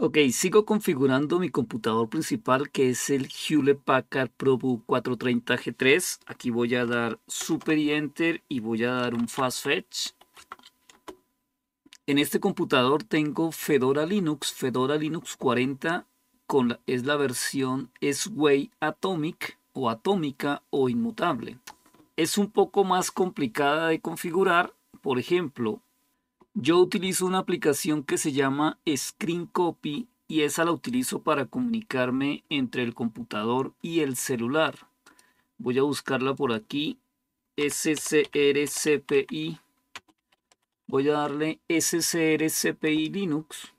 Ok, sigo configurando mi computador principal que es el Hewlett Packard ProBook 430 G3. Aquí voy a dar Super y Enter y voy a dar un Fast Fetch. En este computador tengo Fedora Linux, Fedora Linux 40, con es la versión S-Way Atomic o atómica o inmutable. Es un poco más complicada de configurar, por ejemplo, yo utilizo una aplicación que se llama Screen Copy y esa la utilizo para comunicarme entre el computador y el celular. Voy a buscarla por aquí. SCRCPI. Voy a darle SCRCPI Linux.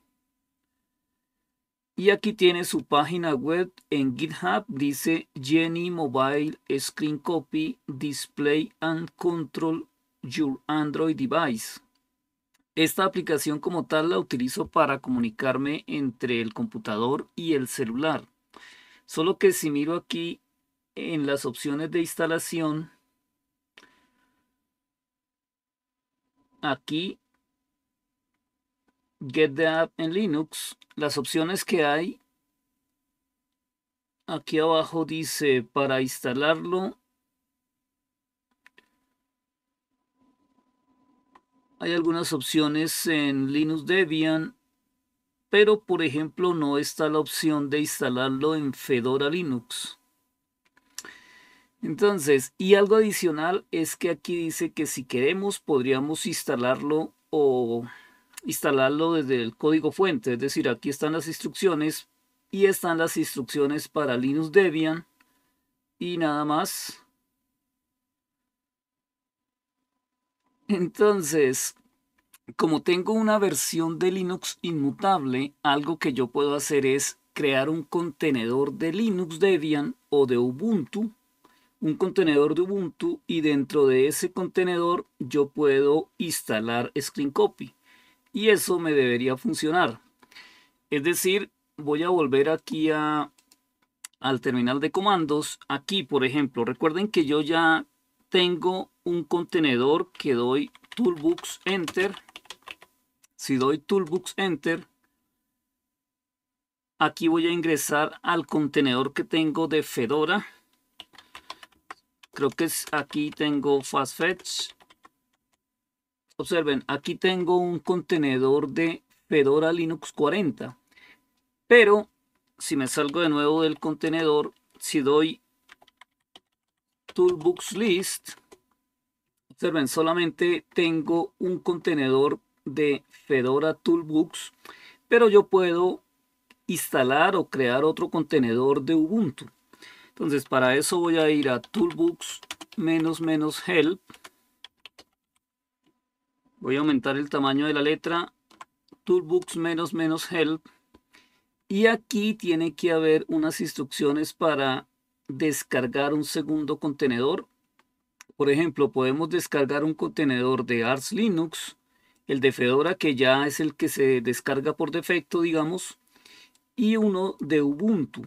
Y aquí tiene su página web en GitHub. Dice Jenny Mobile Screen Copy Display and Control Your Android Device. Esta aplicación como tal la utilizo para comunicarme entre el computador y el celular. Solo que si miro aquí en las opciones de instalación, aquí Get the App en Linux, las opciones que hay, aquí abajo dice para instalarlo Hay algunas opciones en Linux Debian, pero por ejemplo no está la opción de instalarlo en Fedora Linux. Entonces, y algo adicional es que aquí dice que si queremos podríamos instalarlo o instalarlo desde el código fuente. Es decir, aquí están las instrucciones y están las instrucciones para Linux Debian y nada más. Entonces, como tengo una versión de Linux inmutable, algo que yo puedo hacer es crear un contenedor de Linux Debian o de Ubuntu, un contenedor de Ubuntu y dentro de ese contenedor yo puedo instalar Screen Copy y eso me debería funcionar. Es decir, voy a volver aquí al terminal de comandos. Aquí, por ejemplo, recuerden que yo ya tengo un contenedor que doy toolbox enter. Si doy toolbox enter, aquí voy a ingresar al contenedor que tengo de Fedora. Creo que es aquí tengo FastFetch. Observen, aquí tengo un contenedor de Fedora Linux 40. Pero si me salgo de nuevo del contenedor, si doy Toolbox List, observen, solamente tengo un contenedor de Fedora Toolbox, pero yo puedo instalar o crear otro contenedor de Ubuntu. Entonces, para eso voy a ir a Toolbox menos menos help. Voy a aumentar el tamaño de la letra Toolbox menos menos help. Y aquí tiene que haber unas instrucciones para descargar un segundo contenedor. Por ejemplo, podemos descargar un contenedor de Arch Linux, el de Fedora, que ya es el que se descarga por defecto, digamos, y uno de Ubuntu.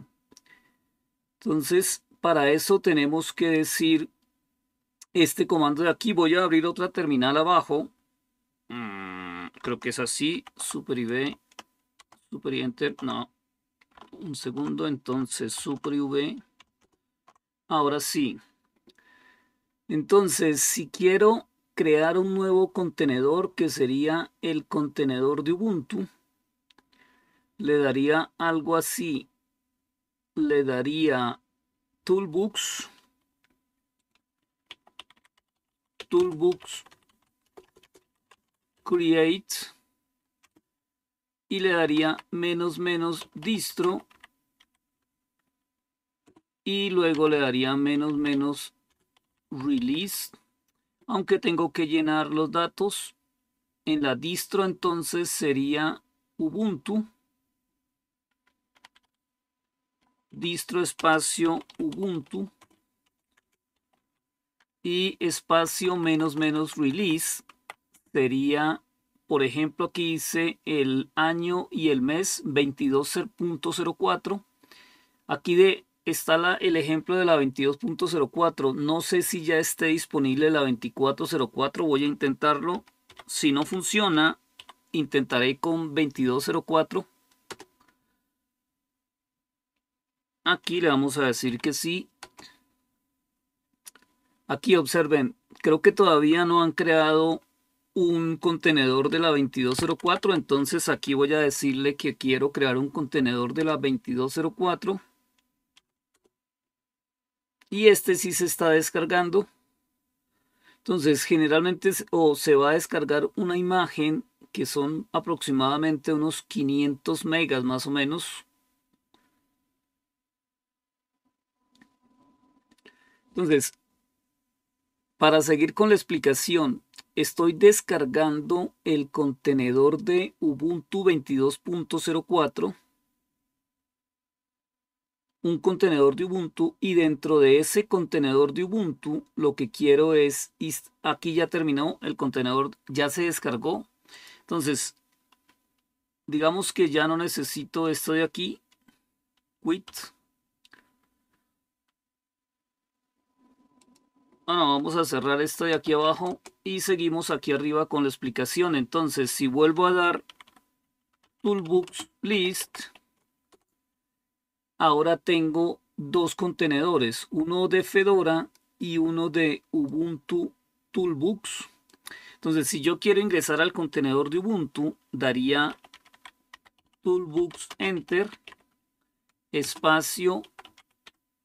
Entonces, para eso tenemos que decir este comando de aquí. Voy a abrir otra terminal abajo. Mm, creo que es así. Super IV, Super Enter, no. Un segundo, entonces Super v. Ahora sí. Entonces, si quiero crear un nuevo contenedor que sería el contenedor de Ubuntu, le daría algo así. Le daría toolbox. Toolbox create y le daría menos menos distro y luego le daría menos menos release aunque tengo que llenar los datos en la distro entonces sería ubuntu distro espacio ubuntu y espacio menos menos release sería por ejemplo aquí hice el año y el mes 22.04 aquí de está el ejemplo de la 22.04. No sé si ya esté disponible la 24.04. Voy a intentarlo. Si no funciona, intentaré con 22.04. Aquí le vamos a decir que sí. Aquí observen, creo que todavía no han creado un contenedor de la 2204, entonces aquí voy a decirle que quiero crear un contenedor de la 2204 y este sí se está descargando. Entonces, generalmente o se va a descargar una imagen que son aproximadamente unos 500 megas más o menos. Entonces, para seguir con la explicación, estoy descargando el contenedor de Ubuntu 22.04 un contenedor de Ubuntu y dentro de ese contenedor de Ubuntu lo que quiero es, aquí ya terminó, el contenedor ya se descargó. Entonces, digamos que ya no necesito esto de aquí, quit. Bueno, vamos a cerrar esto de aquí abajo y seguimos aquí arriba con la explicación. Entonces, si vuelvo a dar toolbox list, ahora tengo dos contenedores, uno de Fedora y uno de Ubuntu Toolbox. Entonces, si yo quiero ingresar al contenedor de Ubuntu, daría Toolbox Enter, espacio,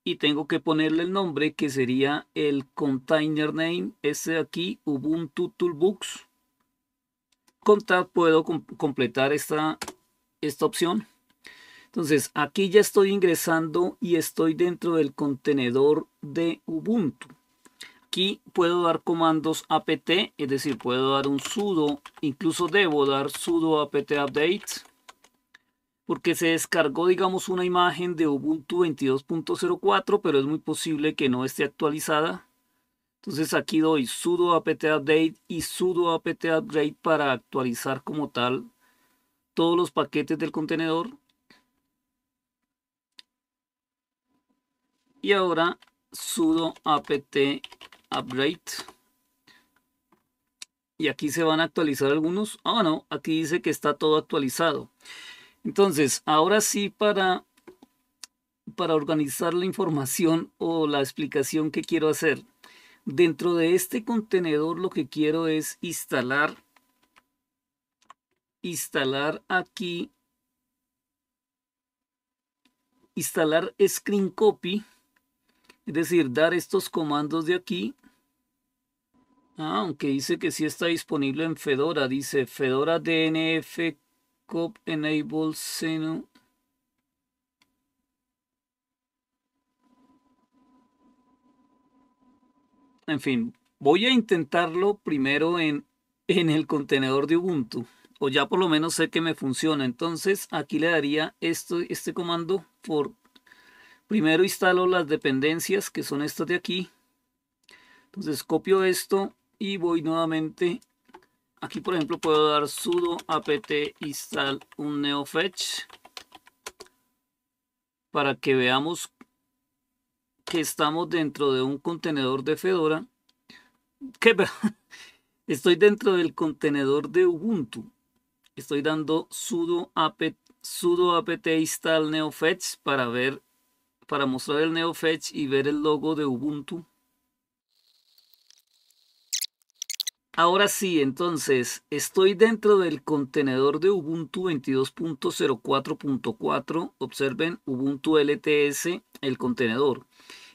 y tengo que ponerle el nombre que sería el container name, este de aquí, Ubuntu Toolbox. Tab puedo completar esta opción. Entonces, aquí ya estoy ingresando y estoy dentro del contenedor de Ubuntu. Aquí puedo dar comandos apt, es decir, puedo dar un sudo, incluso debo dar sudo apt update, porque se descargó, digamos, una imagen de Ubuntu 22.04, pero es muy posible que no esté actualizada. Entonces aquí doy sudo apt update y sudo apt upgrade para actualizar como tal todos los paquetes del contenedor. y ahora sudo apt upgrade y aquí se van a actualizar algunos ah oh, no aquí dice que está todo actualizado entonces ahora sí para para organizar la información o la explicación que quiero hacer dentro de este contenedor lo que quiero es instalar instalar aquí instalar screen copy es decir, dar estos comandos de aquí. Ah, aunque dice que sí está disponible en Fedora. Dice Fedora DNF cop enable seno. En fin, voy a intentarlo primero en, en el contenedor de Ubuntu. O ya por lo menos sé que me funciona. Entonces aquí le daría esto, este comando for Primero instalo las dependencias, que son estas de aquí. Entonces copio esto y voy nuevamente. Aquí, por ejemplo, puedo dar sudo apt install un neofetch para que veamos que estamos dentro de un contenedor de Fedora. Que estoy dentro del contenedor de Ubuntu. Estoy dando sudo apt, sudo apt install neofetch para ver para mostrar el NeoFetch y ver el logo de Ubuntu. Ahora sí, entonces, estoy dentro del contenedor de Ubuntu 22.04.4. Observen Ubuntu LTS, el contenedor.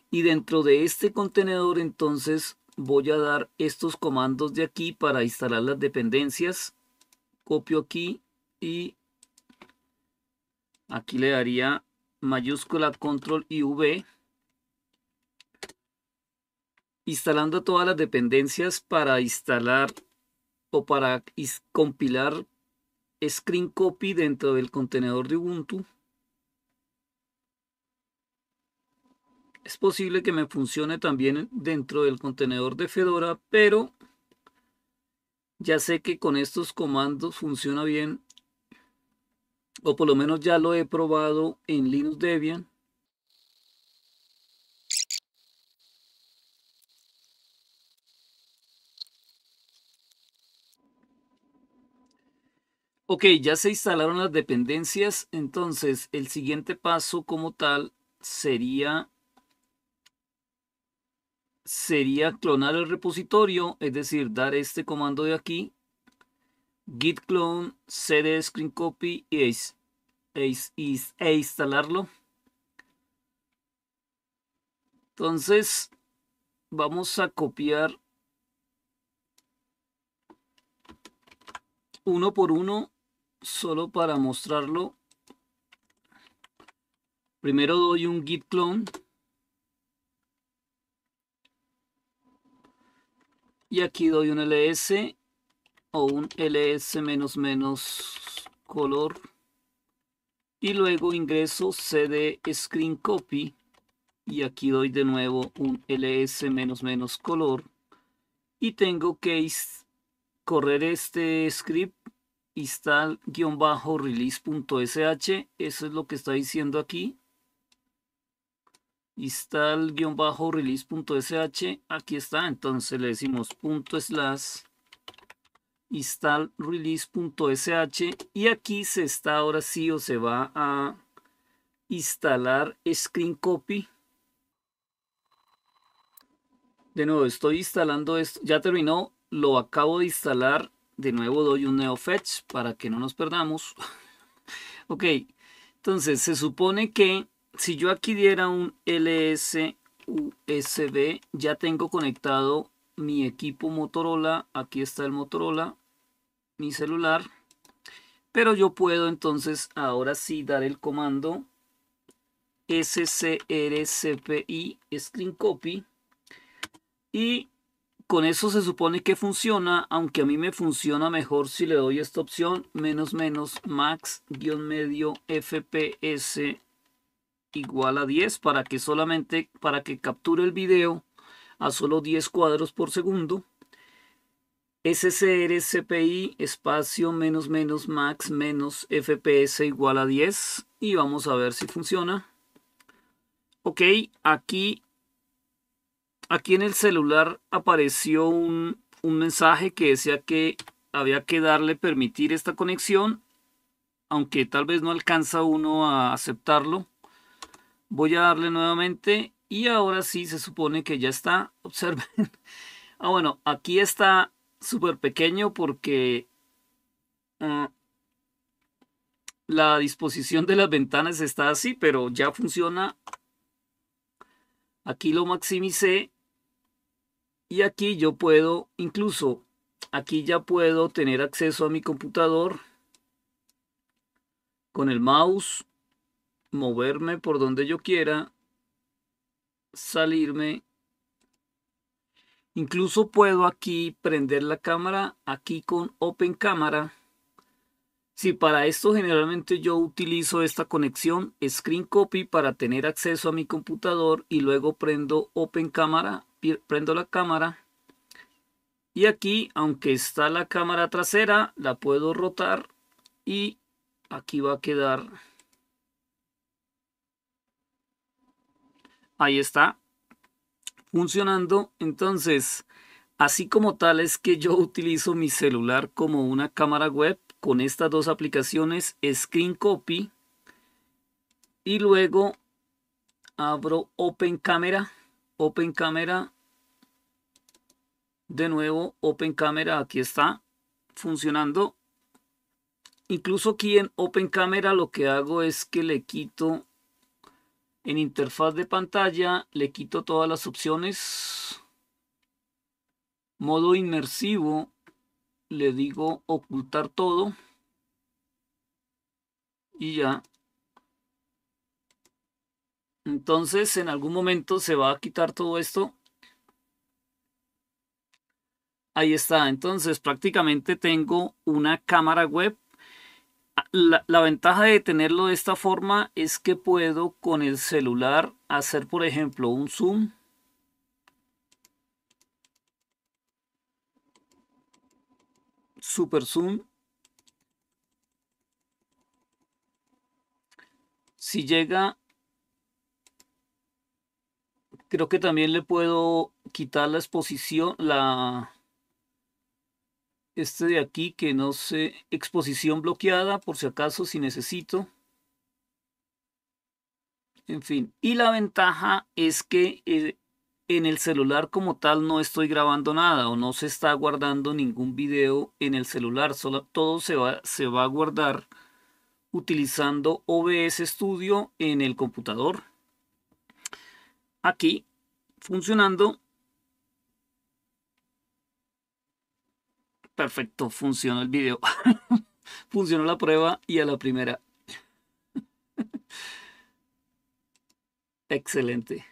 Y dentro de este contenedor, entonces, voy a dar estos comandos de aquí para instalar las dependencias. Copio aquí y aquí le daría mayúscula control y V, instalando todas las dependencias para instalar o para compilar screen copy dentro del contenedor de Ubuntu. Es posible que me funcione también dentro del contenedor de Fedora, pero ya sé que con estos comandos funciona bien o por lo menos ya lo he probado en Linux Debian. Ok, ya se instalaron las dependencias, entonces el siguiente paso como tal sería sería clonar el repositorio, es decir, dar este comando de aquí git clone cd screen copy e instalarlo. Entonces vamos a copiar uno por uno solo para mostrarlo. Primero doy un git clone. Y aquí doy un ls o un ls menos menos color y luego ingreso cd screen copy y aquí doy de nuevo un ls menos menos color y tengo que correr este script install-release.sh eso es lo que está diciendo aquí install-release.sh aquí está entonces le decimos punto slash install release.sh y aquí se está ahora sí o se va a instalar screen copy de nuevo estoy instalando esto ya terminó lo acabo de instalar de nuevo doy un neo fetch para que no nos perdamos ok entonces se supone que si yo aquí diera un ls usb ya tengo conectado mi equipo motorola aquí está el motorola mi celular. Pero yo puedo entonces ahora sí dar el comando scrcpi screen copy y con eso se supone que funciona, aunque a mí me funciona mejor si le doy esta opción, menos menos max guión medio fps igual a 10 para que solamente, para que capture el video a solo 10 cuadros por segundo. SCRSPI espacio menos menos max menos FPS igual a 10 y vamos a ver si funciona. Ok, aquí, aquí en el celular apareció un, un mensaje que decía que había que darle permitir esta conexión, aunque tal vez no alcanza uno a aceptarlo. Voy a darle nuevamente y ahora sí se supone que ya está. Observen. Ah, bueno, aquí está súper pequeño porque ah, la disposición de las ventanas está así, pero ya funciona. Aquí lo maximicé y aquí yo puedo, incluso aquí ya puedo tener acceso a mi computador con el mouse, moverme por donde yo quiera, salirme Incluso puedo aquí prender la cámara, aquí con Open Camera. Si para esto generalmente yo utilizo esta conexión Screen Copy para tener acceso a mi computador y luego prendo Open Camera, prendo la cámara. Y aquí, aunque está la cámara trasera, la puedo rotar y aquí va a quedar. Ahí está, funcionando. Entonces, así como tal es que yo utilizo mi celular como una cámara web con estas dos aplicaciones, Screen Copy, y luego abro Open Camera, Open Camera, de nuevo Open Camera, aquí está funcionando. Incluso aquí en Open Camera lo que hago es que le quito en interfaz de pantalla le quito todas las opciones. Modo inmersivo le digo ocultar todo. Y ya. Entonces en algún momento se va a quitar todo esto. Ahí está. Entonces prácticamente tengo una cámara web la, ventaja de tenerlo de esta forma es que puedo con el celular hacer, por ejemplo, un zoom. Super zoom. Si llega, creo que también le puedo quitar la exposición, la, este de aquí que no sé, exposición bloqueada por si acaso si necesito. En fin, y la ventaja es que eh, en el celular como tal no estoy grabando nada o no se está guardando ningún video en el celular, solo, todo se va, se va a guardar utilizando OBS Studio en el computador. Aquí funcionando Perfecto, funciona el video. funcionó la prueba y a la primera. Excelente.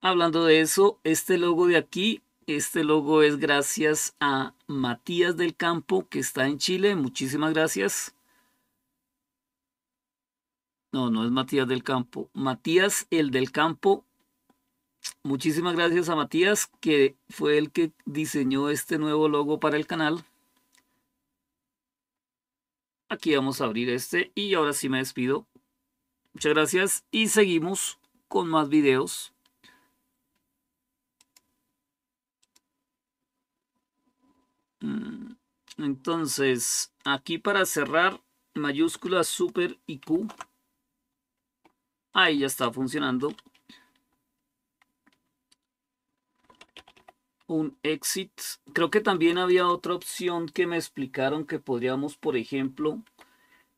Hablando de eso, este logo de aquí, este logo es gracias a Matías del Campo, que está en Chile. Muchísimas gracias. No, no es Matías del Campo. Matías, el del Campo. Muchísimas gracias a Matías, que fue el que diseñó este nuevo logo para el canal. Aquí vamos a abrir este y ahora sí me despido. Muchas gracias y seguimos con más videos. Mm, entonces, aquí para cerrar, mayúscula super y Q. Ahí ya está funcionando. Un exit. Creo que también había otra opción que me explicaron que podríamos, por ejemplo,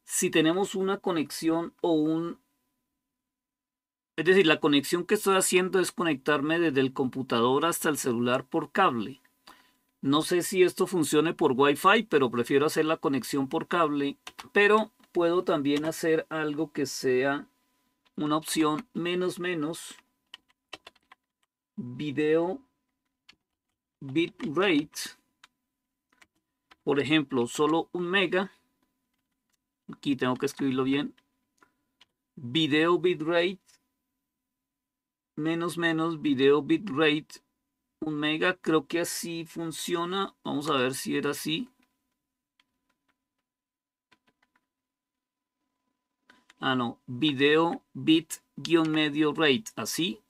si tenemos una conexión o un... Es decir, la conexión que estoy haciendo es conectarme desde el computador hasta el celular por cable. No sé si esto funcione por Wi-Fi, pero prefiero hacer la conexión por cable. Pero puedo también hacer algo que sea una opción menos menos video bitrate por ejemplo solo un mega aquí tengo que escribirlo bien video bitrate menos menos video bitrate un mega creo que así funciona vamos a ver si era así Ah, no. Video bit-medio rate. Así.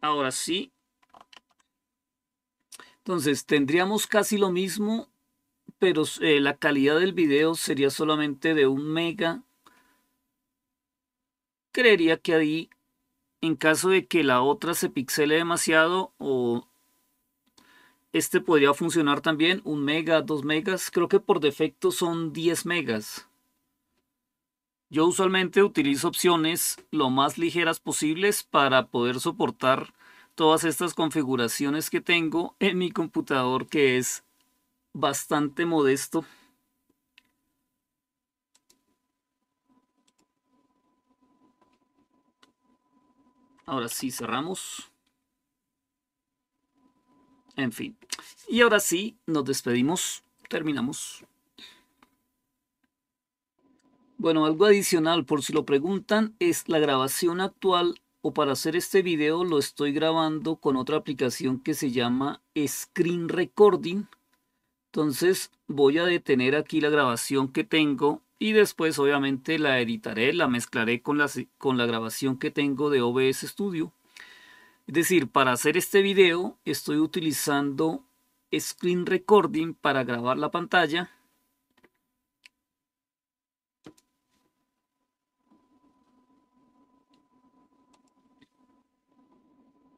Ahora sí. Entonces, tendríamos casi lo mismo, pero eh, la calidad del video sería solamente de un mega. Creería que ahí, en caso de que la otra se pixele demasiado o este podría funcionar también, un mega, dos megas, creo que por defecto son 10 megas. Yo usualmente utilizo opciones lo más ligeras posibles para poder soportar todas estas configuraciones que tengo en mi computador que es bastante modesto. Ahora sí cerramos. En fin. Y ahora sí, nos despedimos. Terminamos. Bueno, algo adicional por si lo preguntan es la grabación actual o para hacer este video lo estoy grabando con otra aplicación que se llama Screen Recording. Entonces voy a detener aquí la grabación que tengo y después obviamente la editaré, la mezclaré con la, con la grabación que tengo de OBS Studio. Es decir, para hacer este video estoy utilizando screen recording para grabar la pantalla.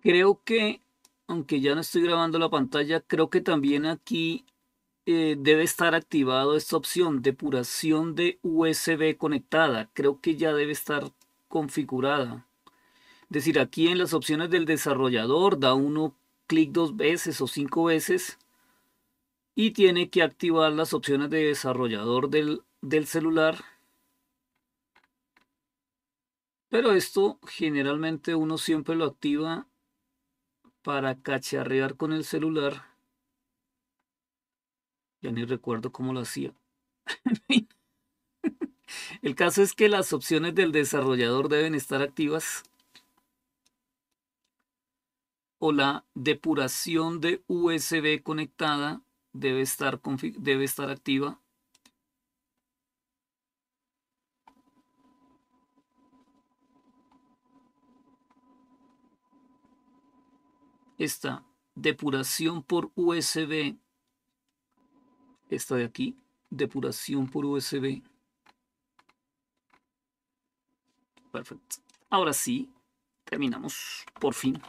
Creo que, aunque ya no estoy grabando la pantalla, creo que también aquí eh, debe estar activado esta opción depuración de USB conectada. Creo que ya debe estar configurada. Es decir, aquí en las opciones del desarrollador da uno clic dos veces o cinco veces y tiene que activar las opciones de desarrollador del, celular. Pero esto generalmente uno siempre lo activa para cacharrear con el celular. Ya ni recuerdo cómo lo hacía. el caso es que las opciones del desarrollador deben estar activas o la depuración de USB conectada debe estar, debe estar activa. Esta depuración por USB, esta de aquí, depuración por USB. Perfecto. Ahora sí, terminamos, por fin.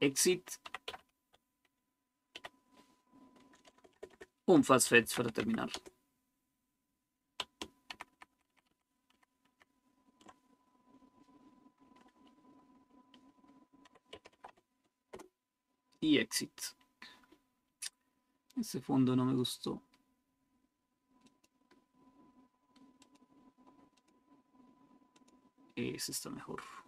exit, un fast fetch para terminar. Y exit. Ese fondo no me gustó. Ese está mejor.